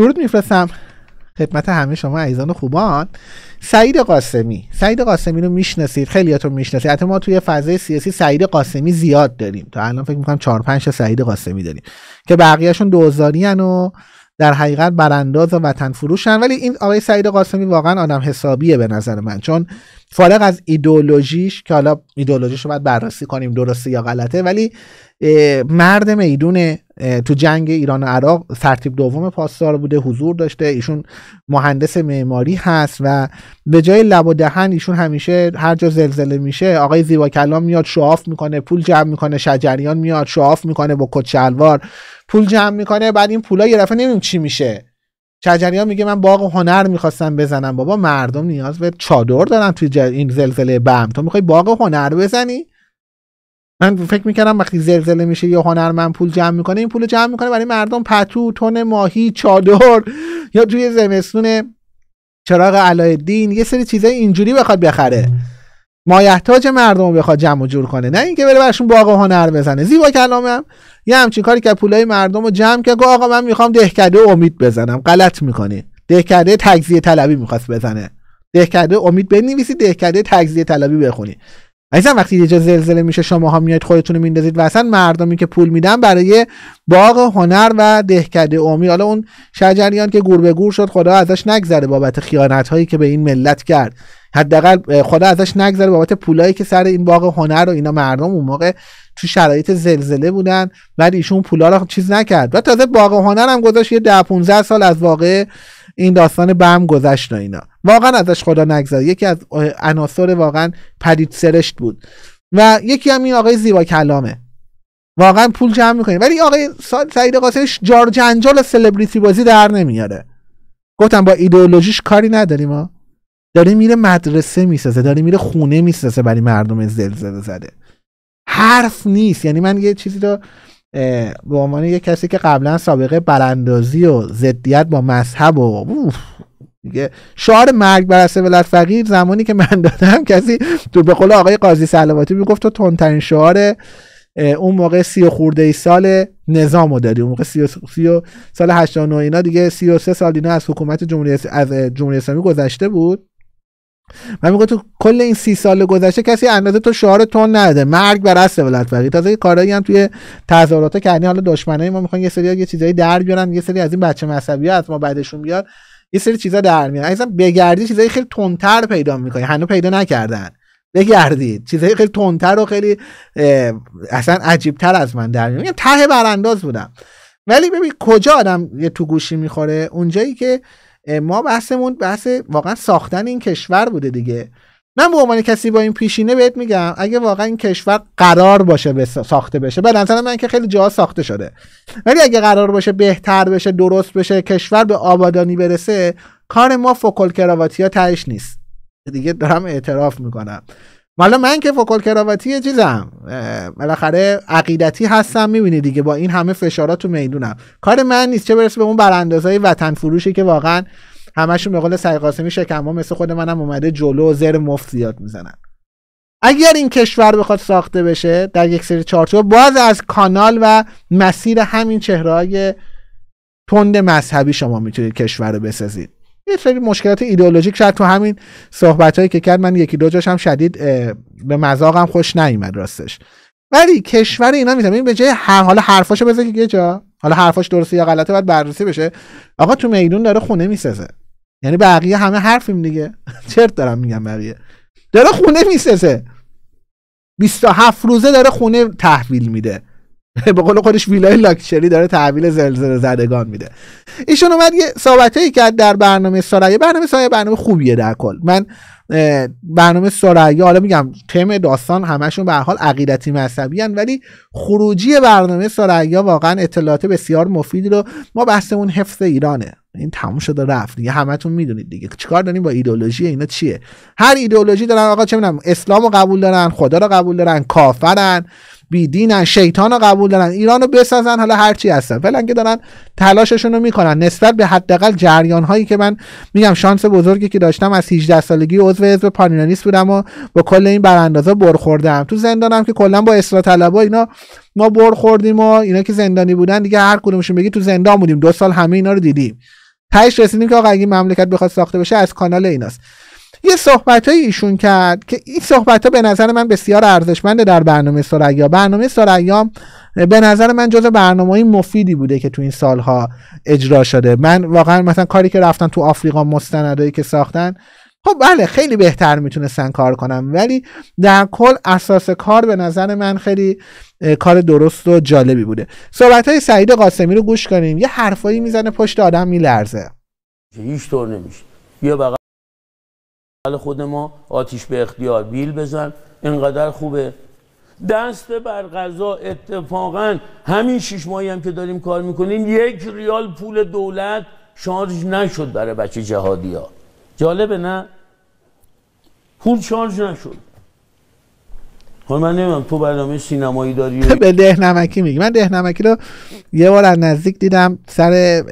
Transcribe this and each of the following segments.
درود میفرستم خدمت همه شما عزیزان خوبان سعید قاسمی سعید قاسمی رو میشناسید خیلیاتون میشناسید حتی ما توی فضای سیاسی سعید قاسمی زیاد داریم تا الان فکر میکنم 4 5 سعید قاسمی داریم که بقیهشون دوزاری و در حقیقت برانداز و وطن فروشن ولی این آقای سعید قاسمی واقعا آدم حسابیه به نظر من چون فارغ از ایدولوژیش که حالا ایدولوژیش رو باید بررسی کنیم درسته یا غلطه ولی مرد میدون تو جنگ ایران و عراق سرتیب دوم پاسدار بوده حضور داشته ایشون مهندس معماری هست و به جای لب و دهن ایشون همیشه هر جا زلزله میشه آقای زیبا کلام میاد شعاف میکنه پول جمع میکنه شجریان میاد شعاف میکنه با کچلوار پول جمع میکنه بعد این پولا یه دفعه نمیدونم چی میشه ها میگه من باغ هنر میخواستم بزنم بابا مردم نیاز به چادر دارن توی این زلزله بم تو میخوای باغ هنر بزنی من فکر میکردم وقتی زلزله میشه یا من پول جمع میکنه این پول جمع میکنه برای مردم پتو تون، ماهی چادر یا توی زمستون چراغ علایالدین یه سری چیزای اینجوری بخواد بخره مایحتاج مردم رو بخواد جمع و جور کنه نه اینکه بره برشون باغ و هنر بزنه زیبا کلامم هم. یه همچین کاری که پولای مردم رو جمع که آقا من میخوام دهکده امید بزنم غلط میکنه دهکده تجزیه طلبی میخواست بزنه دهکده امید بنویسید دهکده تجزیه طلبی بخونی عزیزم وقتی یه جا زلزله میشه شماها میاد خودتون رو میندازید و اصلا مردمی که پول میدن برای باغ هنر و دهکده امید حالا اون شجریان که گور به گور شد خدا ازش نگذره بابت خیانت هایی که به این ملت کرد حداقل خدا ازش نگذره بابت پولایی که سر این باغ هنر و اینا مردم اون موقع تو شرایط زلزله بودن ولی ایشون پولا رو چیز نکرد و تازه باغ هنر هم گذاشت یه 10 15 سال از واقع این داستان بم گذشت و اینا واقعا ازش خدا نگذره یکی از عناصر واقعا پدید سرشت بود و یکی هم این آقای زیبا کلامه واقعا پول جمع میکنه ولی آقای سعید قاسمش جار جنجال سلبریتی بازی در نمیاره گفتم با ایدئولوژیش کاری نداریم ما داره میره مدرسه میسازه داره میره خونه میسازه برای مردم زلزله زده حرف نیست یعنی من یه چیزی رو به عنوان یه کسی که قبلا سابقه براندازی و ضدیت با مذهب و دیگه شعار مرگ بر ولت فقیر زمانی که من دادم کسی تو به قول آقای قاضی سلواتی میگفت تو تندترین شعار اون موقع سی و خورده ای سال نظامو داری اون موقع سی و, سی و سال 89 اینا دیگه 33 سال اینا از حکومت جمهوری از جمهوری اسلامی گذشته بود من میگم تو کل این سی سال گذشته کسی اندازه تو شعار تون نده مرگ بر اصل ولت تا تازه کارایی هم توی تظاهرات کردن حالا دشمنای ما میخوان یه سری یه چیزایی در بیارن یه سری از این بچه مذهبی از ما بعدشون بیاد یه سری چیزا در میارن اصلا بگردی چیزای خیلی تندتر پیدا میکنی هنوز پیدا نکردن بگردید چیزای خیلی تندتر و خیلی اصلا عجیبتر از من در ته برانداز بودم ولی ببین کجا آدم یه تو گوشی میخوره اونجایی که ما بحثمون بحث واقعا ساختن این کشور بوده دیگه من به عنوان کسی با این پیشینه بهت میگم اگه واقعا این کشور قرار باشه ساخته بشه به نظر من که خیلی جا ساخته شده ولی اگه قرار باشه بهتر بشه درست بشه کشور به آبادانی برسه کار ما فوکل کراواتی ها تهش نیست دیگه دارم اعتراف میکنم حالا من که فوکل کراواتی یه چیزم بالاخره عقیدتی هستم میبینی دیگه با این همه فشارات تو میدونم کار من نیست چه برسه به اون براندازای وطن فروشی که واقعا همشون به قول سعی قاسمی مثل خود منم اومده جلو و زر مفت زیاد میزنن اگر این کشور بخواد ساخته بشه در یک سری چارچوب باز از کانال و مسیر همین های تند مذهبی شما میتونید کشور رو بسازید یه سری مشکلات ایدئولوژیک شاید تو همین صحبت هایی که کرد من یکی دو جاش شدید به مذاقم خوش نیومد راستش ولی کشور اینا این به جای هر حال حرفاشو بزنه که جا حالا حرفاش درسته یا غلطه باید بررسی بشه آقا تو میدون داره خونه میسازه یعنی بقیه همه حرفیم دیگه چرت دارم میگم بقیه داره خونه میسازه 27 روزه داره خونه تحویل میده به قول خودش ویلای لاکچری داره تحویل زلزله زدگان میده ایشون اومد یه صحبتایی کرد در برنامه سرایه برنامه سرایه برنامه خوبیه در کل من برنامه سرایه حالا میگم تم داستان همشون به حال عقیدتی مذهبی ولی خروجی برنامه سرایه واقعا اطلاعات بسیار مفیدی رو ما بحثمون حفظ ایرانه این تموم شده رفت دیگه همتون میدونید دیگه چیکار داریم با ایدئولوژی اینا چیه هر ایدئولوژی دارن آقا چه میدونم اسلامو قبول دارن خدا رو قبول دارن کافرن بیدینن شیطان رو قبول دارن ایران رو بسازن حالا هرچی هستن فعلا که دارن تلاششون رو میکنن نسبت به حداقل جریان هایی که من میگم شانس بزرگی که داشتم از 18 سالگی عضو حزب پانیرانیست بودم و با کل این براندازا برخوردم تو زندانم که کلا با اسرا طلبا اینا ما برخوردیم و اینا که زندانی بودن دیگه هر کدومشون بگی تو زندان بودیم دو سال همه اینا رو دیدیم تهش رسیدیم که آقا اگه مملکت بخواد ساخته بشه از کانال ایناست یه صحبت ایشون کرد که این صحبت ها به نظر من بسیار ارزشمنده در برنامه سریا برنامه سریا به نظر من جز برنامه های مفیدی بوده که تو این سالها اجرا شده من واقعا مثلا کاری که رفتن تو آفریقا مستندایی که ساختن خب بله خیلی بهتر میتونستن کار کنم ولی در کل اساس کار به نظر من خیلی کار درست و جالبی بوده صحبت های سعید قاسمی رو گوش کنیم یه حرفایی میزنه پشت آدم میلرزه هیچ طور نمیشه یه خود ما آتیش به اختیار بیل بزن اینقدر خوبه دست بر غذا اتفاقا همین شش ماهی هم که داریم کار میکنیم یک ریال پول دولت شارژ نشد برای بچه جهادی ها جالبه نه پول شارژ نشد حالا من نمیدونم تو برنامه سینمایی داری به دهنمکی میگی من دهنمکی رو یه بار از نزدیک دیدم سر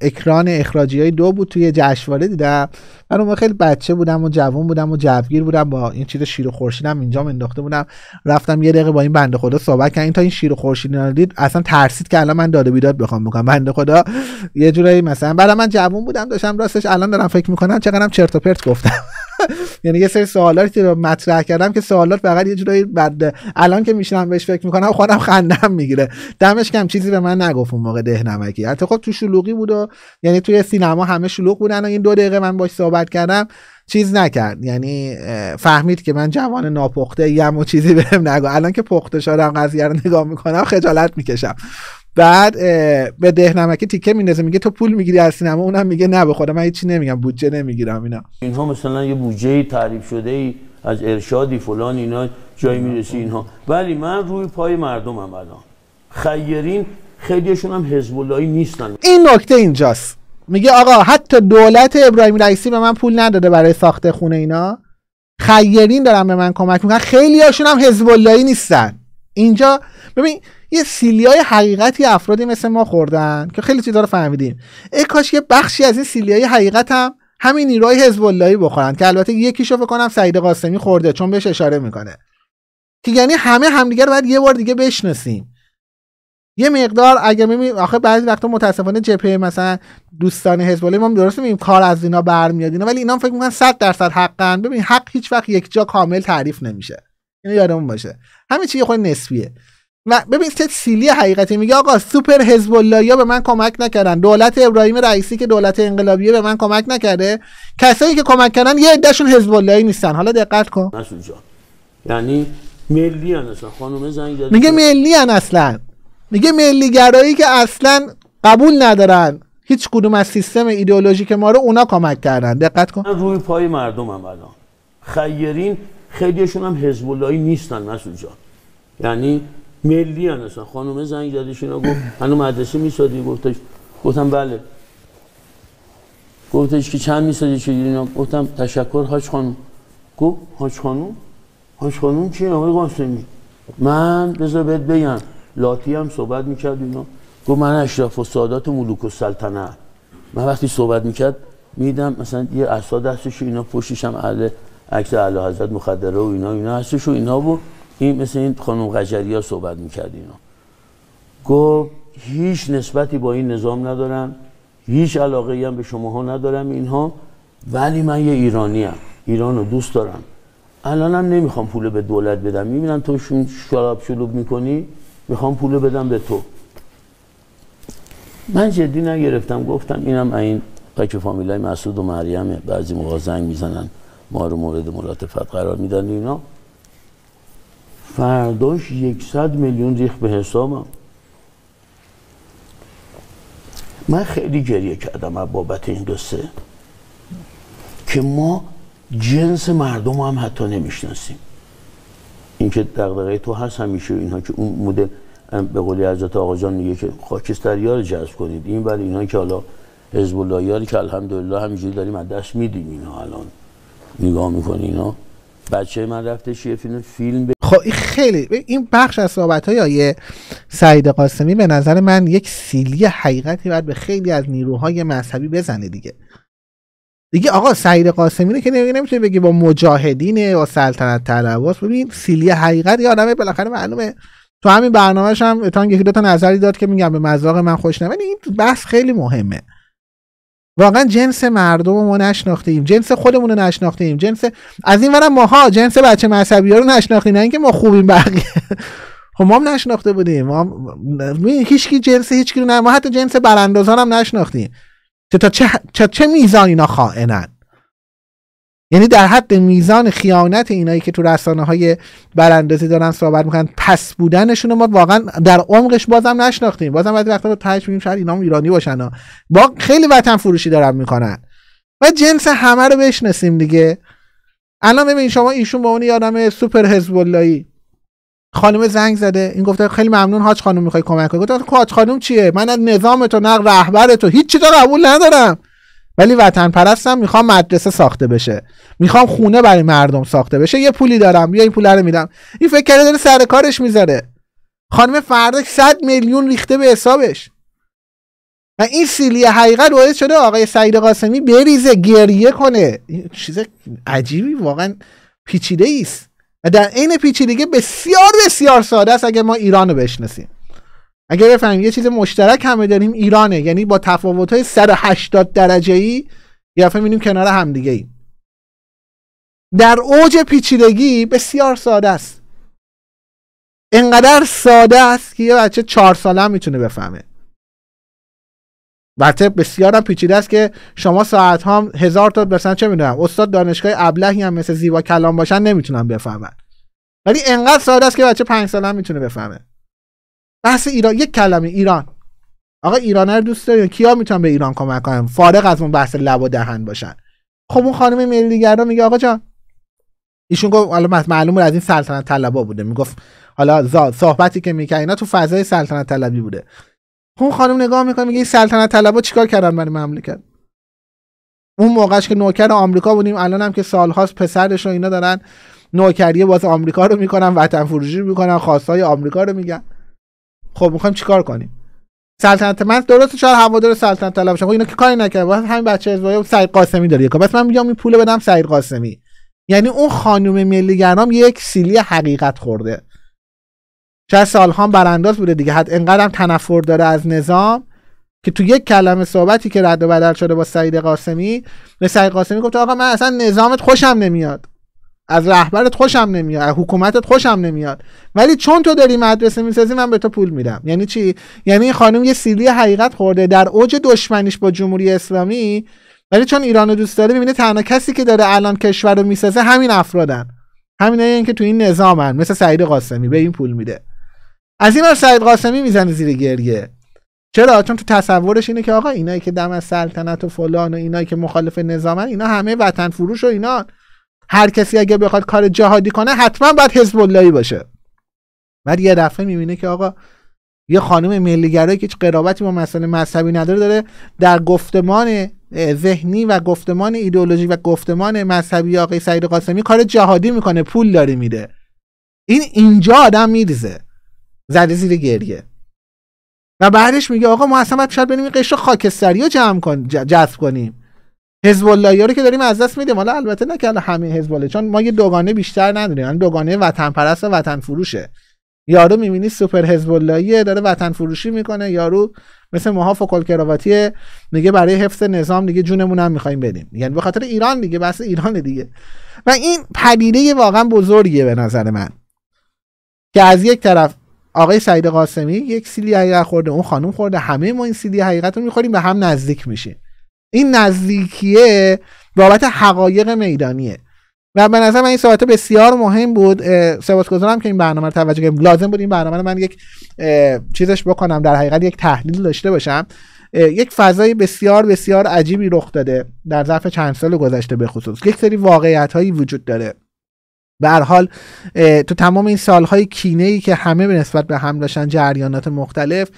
اکران اخراجی های دو بود توی جشنواره دیدم من اون خیلی بچه بودم و جوان بودم و جوگیر بودم با این چیز شیر و خورشیدم اینجا انداخته بودم رفتم یه دقیقه با این بنده خدا صحبت این تا این شیر و خورشید دید اصلا ترسید که الان من داده بیداد بخوام بکنم بنده خدا یه جورایی مثلا برای من جوون بودم داشتم راستش الان دارم فکر میکنم چقدرم چرت و پرت گفتم یعنی یه سری سوالاتی رو مطرح کردم که سوالات فقط یه جورایی بد الان که میشینم بهش فکر میکنم خودم خندم میگیره دمش کم چیزی به من نگفت اون موقع دهنمکی حتی خب تو شلوغی بود و یعنی توی سینما همه شلوغ بودن و این دو دقیقه من باش صحبت کردم چیز نکرد یعنی فهمید که من جوان ناپخته یم و چیزی بهم نگو الان که پخته شدم قضیه رو نگاه میکنم خجالت میکشم بعد به دهنمکه تیکه میندازه میگه تو پول میگیری از سینما اونم میگه نه به خدا من هیچی نمیگم بودجه نمیگیرم اینا اینها مثلا یه بودجه تعریف شده ای از ارشادی فلان اینا جایی میرسی اینها ولی من روی پای مردمم الان خیرین خیلیشون هم حزب نیستن این نکته اینجاست میگه آقا حتی دولت ابراهیم رئیسی به من پول نداده برای ساخت خونه اینا خیرین دارن به من کمک میکنن خیلی هاشون هم حزب نیستن اینجا ببین یه سیلیای حقیقتی افرادی مثل ما خوردن که خیلی چیزا رو فهمیدیم ای کاش یه بخشی از این سیلیای حقیقت هم همین نیروهای حزب اللهی بخورن که البته یکیشو فکر کنم سعید قاسمی خورده چون بهش اشاره میکنه که یعنی همه همدیگه رو باید یه بار دیگه بشناسیم یه مقدار اگه می آخه بعضی وقتا متاسفانه جبهه مثلا دوستان حزب الله ما درست میگیم کار از اینا برمیاد اینا ولی اینا فکر میکنن 100 درصد حقن ببین حق هیچ وقت یک جا کامل تعریف نمیشه اینو یادمون باشه همه چی یه خود نسبیه و ببین چه سیلی حقیقتی میگه آقا سوپر حزب به من کمک نکردن دولت ابراهیم رئیسی که دولت انقلابیه به من کمک نکرده کسایی که کمک کردن یه عدهشون حزب نیستن حالا دقت کن یعنی ملی ان اصلا خانم زنگ میگه ملی ان اصلا میگه ملی گرایی که اصلا قبول ندارن هیچ کدوم از سیستم که ما رو اونا کمک کردن دقت کن روی پای هم خیرین خیلیشون هم حزب نیستن مسعود یعنی ملی هن اصلا خانومه زنگ زدش اینا گفت هنو مدرسه میسادی گفتش گفتم بله گفتش که چند میسادی چه اینا گفتم تشکر حاج خانوم گفت حاج خانوم هاش خانوم چی؟ آقای قاسمی من بذار بهت بگم لاتی هم صحبت میکرد اینا گفت من اشرف و سادات ملوک و سلطنه من وقتی صحبت میکرد میدم مثلا یه اصلا دستش اینا پشتش هم عکس اعلی حضرت مخدره و اینا اینا هستش و اینا بود این مثل این خانم غجری ها صحبت میکرد اینا گفت هیچ نسبتی با این نظام ندارم هیچ علاقه هم به شماها ندارم اینها ولی من یه ایرانی هم. ایران رو دوست دارم الانم نمیخوام پول به دولت بدم میبینم تو شون شراب شلوب میکنی میخوام پول بدم به تو من جدی نگرفتم گفتم اینم این قک فامیلای مسعود و مریمه بعضی موقع زنگ میزنن ما رو مورد ملاتفت قرار میدن اینا فرداش یکصد میلیون ریخ به حسابم من خیلی گریه کردم بابت این قصه که ما جنس مردم هم حتی نمیشناسیم اینکه دغدغه تو هست همیشه اینها که اون مدل به قولی حضرت آقا جان میگه که خاکستریا رو جذب کنید این ولی اینها که حالا حزب الله که الحمدلله همینجوری داریم از دست میدیم اینا الان نگاه میکنی اینا بچه من رفته فیلم فیلم خب این خیلی این بخش از صحبت های آیه سعید قاسمی به نظر من یک سیلی حقیقتی باید به خیلی از نیروهای مذهبی بزنه دیگه دیگه آقا سعید قاسمی رو که نمیشه بگی با مجاهدین و سلطنت طلباست ببین سیلی حقیقت یه آدم بالاخره معلومه تو همین برنامهش هم اتان یکی دو تا نظری داد که میگم به مذاق من خوش نمیاد این بحث خیلی مهمه واقعا جنس مردم رو ما نشناختیم جنس خودمون رو نشناختیم جنس از این ورم ماها جنس بچه مذهبی ها رو نشناختیم نه اینکه ما خوبیم بقیه خب ما هم نشناخته بودیم ما هیچ جنس هیچ کی رو نه ما حتی جنس براندازان هم نشناختیم چه تا چه, چه, چه میزان اینا خائنن یعنی در حد میزان خیانت اینایی که تو رسانه های براندازی دارن صحبت میکنن پس بودنشون ما واقعا در عمقش بازم نشناختیم بازم بعد وقتا تهش میگیم شاید اینا هم ایرانی باشن ها. با خیلی وطن فروشی دارن میکنن و جنس همه رو بشناسیم دیگه الان ببین شما ایشون با اون یادم سوپر حزب اللهی خانم زنگ زده این گفته خیلی ممنون حاج خانم میخوای کمک کنی گفتم خب حاج خانم چیه من از نظام تو نه رهبر تو هیچ چی قبول ندارم ولی وطن پرستم میخوام مدرسه ساخته بشه میخوام خونه برای مردم ساخته بشه یه پولی دارم بیا این پول رو میدم این فکر کرده داره سر کارش میذاره خانم فردا 100 میلیون ریخته به حسابش و این سیلی حقیقت باعث شده آقای سعید قاسمی بریزه گریه کنه این چیز عجیبی واقعا پیچیده است و در عین پیچیدگی بسیار بسیار ساده است اگر ما ایران رو بشناسیم اگه بفهمیم یه چیز مشترک همه داریم ایرانه یعنی با تفاوت‌های 180 درجه ای یه دفعه می‌بینیم کنار همدیگه ای در اوج پیچیدگی بسیار ساده است انقدر ساده است که یه بچه چهار ساله هم میتونه بفهمه البته بسیار هم پیچیده است که شما ساعت ها هزار تا بسند چه میدونم استاد دانشگاه ابلهی هم مثل زیبا کلام باشن نمیتونن بفهمن ولی انقدر ساده است که بچه پنج ساله هم میتونه بفهمه بحث ایران یک کلمه ایران آقا ایران رو دوست داریم کیا میتونن به ایران کمک کنن فارغ از اون بحث لب و دهن باشن خب اون خانم ملیگرا میگه آقا جان ایشون گفت حالا معلومه از این سلطنت طلبا بوده میگفت حالا صحبتی که میکنه اینا تو فضای سلطنت طلبی بوده خب اون خانم نگاه میکنه میگه این سلطنت طلبا چیکار کردن برای مملکت اون موقعش که نوکر آمریکا بودیم الان هم که سالهاست پسرش و اینا دارن نوکری باز آمریکا رو میکنن وطن فروشی میکنن خواستای آمریکا رو میگن خب میخوایم چیکار کنیم سلطنت من درست شاید هوادار سلطنت طلب شم خب اینا که کاری نکرد واسه همین بچه سعید قاسمی داره یکا بس من میگم این پول بدم سعید قاسمی یعنی اون خانم ملیگرام یک سیلی حقیقت خورده چه هم برانداز بوده دیگه حد انقدرم تنفر داره از نظام که تو یک کلمه صحبتی که رد و بدل شده با سعید قاسمی به سعید قاسمی گفت آقا من اصلا نظامت خوشم نمیاد از رهبرت خوشم نمیاد از حکومتت خوشم نمیاد ولی چون تو داری مدرسه میسازی من به تو پول میدم یعنی چی یعنی این خانم یه سیلی حقیقت خورده در اوج دشمنیش با جمهوری اسلامی ولی چون ایران رو دوست داره میبینه تنها کسی که داره الان کشور رو میسازه همین افرادن همین این که تو این نظامن مثل سعید قاسمی به این پول میده از این سعید قاسمی میزنه زیر گریه چرا چون تو تصورش اینه که آقا اینایی که دم از سلطنت و فلان و اینایی که مخالف نظامن اینا همه وطن فروش و اینا هر کسی اگه بخواد کار جهادی کنه حتما باید حزب اللهی باشه بعد یه دفعه میبینه که آقا یه خانم ملیگرایی که هیچ قرابتی با مسئله مذهبی نداره داره در گفتمان ذهنی و گفتمان ایدئولوژی و گفتمان مذهبی آقای سید قاسمی کار جهادی میکنه پول داره میده این اینجا آدم میریزه زده زیر گریه و بعدش میگه آقا ما اصلا باید شاید بریم این قشر خاکستری رو جمع کن جذب کنیم حزب الله رو که داریم از دست میدیم حالا البته نه که همه حزب چون ما یه دوگانه بیشتر نداریم یعنی دوگانه وطن پرست و وطن فروشه یارو میبینی سوپر حزب داره وطن فروشی میکنه یارو مثل ماها فوکل کراواتی میگه برای حفظ نظام دیگه جونمون هم میخوایم بدیم یعنی به خاطر ایران دیگه بس ایران دیگه و این پدیده واقعا بزرگیه به نظر من که از یک طرف آقای سعید قاسمی یک سیلی حقیقت خورده اون خانم خورده همه ما این سیلی حقیقت رو میخوریم به هم نزدیک میشیم این نزدیکیه بابت حقایق میدانیه و به نظر من این صحبت بسیار مهم بود سپاسگزارم که این برنامه رو توجه کردیم لازم بود این برنامه رو من یک چیزش بکنم در حقیقت یک تحلیل داشته باشم یک فضای بسیار بسیار عجیبی رخ داده در ظرف چند سال گذشته به خصوص یک سری واقعیت هایی وجود داره به حال تو تمام این سالهای کینه ای که همه به نسبت به هم داشتن جریانات مختلف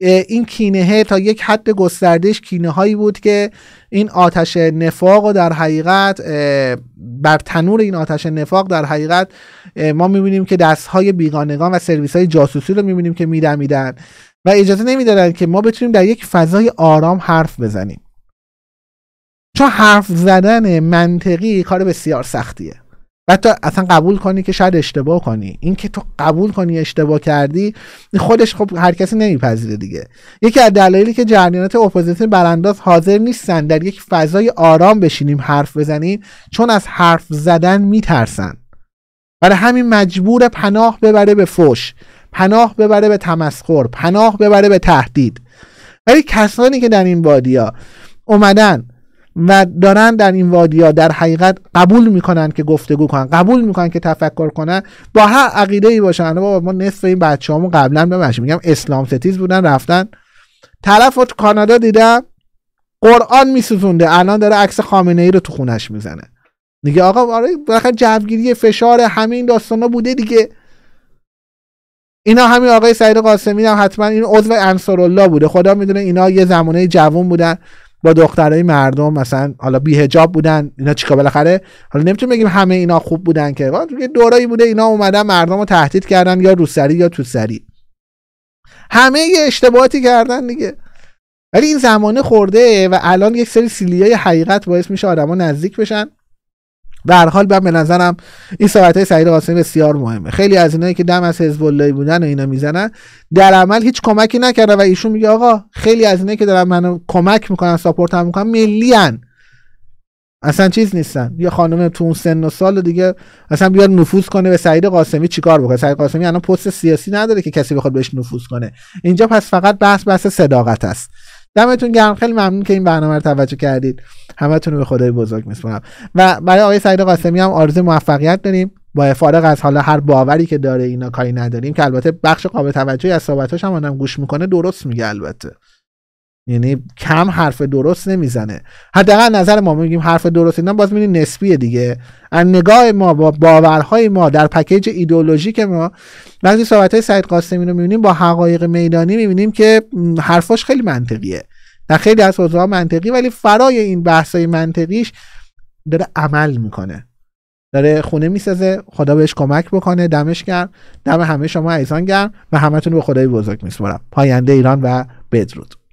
این کینه تا یک حد گستردش کینه هایی بود که این آتش نفاق و در حقیقت بر تنور این آتش نفاق در حقیقت ما میبینیم که دست های بیگانگان و سرویس های جاسوسی رو میبینیم که میدمیدن و اجازه نمیدادن که ما بتونیم در یک فضای آرام حرف بزنیم چون حرف زدن منطقی کار بسیار سختیه حتا اصلا قبول کنی که شاید اشتباه کنی این که تو قبول کنی اشتباه کردی خودش خب هر کسی نمیپذیره دیگه یکی از دلایلی که جریانات اپوزیسیون برانداز حاضر نیستن در یک فضای آرام بشینیم حرف بزنیم چون از حرف زدن میترسن برای همین مجبور پناه ببره به فوش پناه ببره به تمسخر پناه ببره به تهدید ولی کسانی که در این بادیا اومدن و دارن در این وادیا در حقیقت قبول میکنن که گفتگو کنن قبول میکنن که تفکر کنن با هر عقیده ای باشن بابا ما نصف این هامون قبلا ببخشید میگم اسلام ستیز بودن رفتن طرف تو کانادا دیدم قرآن میسوزونده الان داره عکس خامنه ای رو تو خونش میزنه دیگه آقا آره بالاخره جوگیری فشار همین این داستانا بوده دیگه اینا همین آقای سعید قاسمی هم حتما این عضو الله بوده خدا میدونه اینا یه زمانه جوون بودن با دخترای مردم مثلا حالا بی حجاب بودن اینا چیکار بالاخره حالا نمیتونیم بگیم همه اینا خوب بودن که یه دورایی بوده اینا اومدن مردم رو تهدید کردن یا روسری یا توسری همه یه اشتباهاتی کردن دیگه ولی این زمانه خورده و الان یک سری سیلیای حقیقت باعث میشه آدما نزدیک بشن به هر حال به نظرم این صحبت های سعید قاسمی بسیار مهمه خیلی از اینایی که دم از حزب الله بودن و اینا میزنن در عمل هیچ کمکی نکرده و ایشون میگه آقا خیلی از اینایی که دارن منو کمک میکنن ساپورت هم میکنن ملی اصلا چیز نیستن یه خانم تو اون سن و سال دیگه اصلا بیاد نفوذ کنه به سعید قاسمی چیکار بکنه سعید قاسمی الان پست سیاسی نداره که کسی بخواد بهش نفوذ کنه اینجا پس فقط بحث بحث صداقت است دمتون گرم خیلی ممنون که این برنامه رو توجه کردید همتون رو به خدای بزرگ میسپارم و برای آقای سعید قاسمی هم آرزو موفقیت داریم با فارغ از حالا هر باوری که داره اینا کاری نداریم که البته بخش قابل توجهی از صحبتاش هم آدم گوش میکنه درست میگه البته یعنی کم حرف درست نمیزنه حداقل نظر ما میگیم حرف درست اینا باز میبینی نسبیه دیگه از نگاه ما با باورهای ما در پکیج ایدولوژیک ما وقتی صحبت های سعید قاسمی رو میبینیم با حقایق میدانی میبینیم که حرفاش خیلی منطقیه در خیلی از حضورها منطقی ولی فرای این بحثای منطقیش داره عمل میکنه داره خونه میسازه خدا بهش کمک بکنه دمش گرم دم همه شما ایزان گرم و همتون به خدای بزرگ میسپارم پاینده ایران و بدرود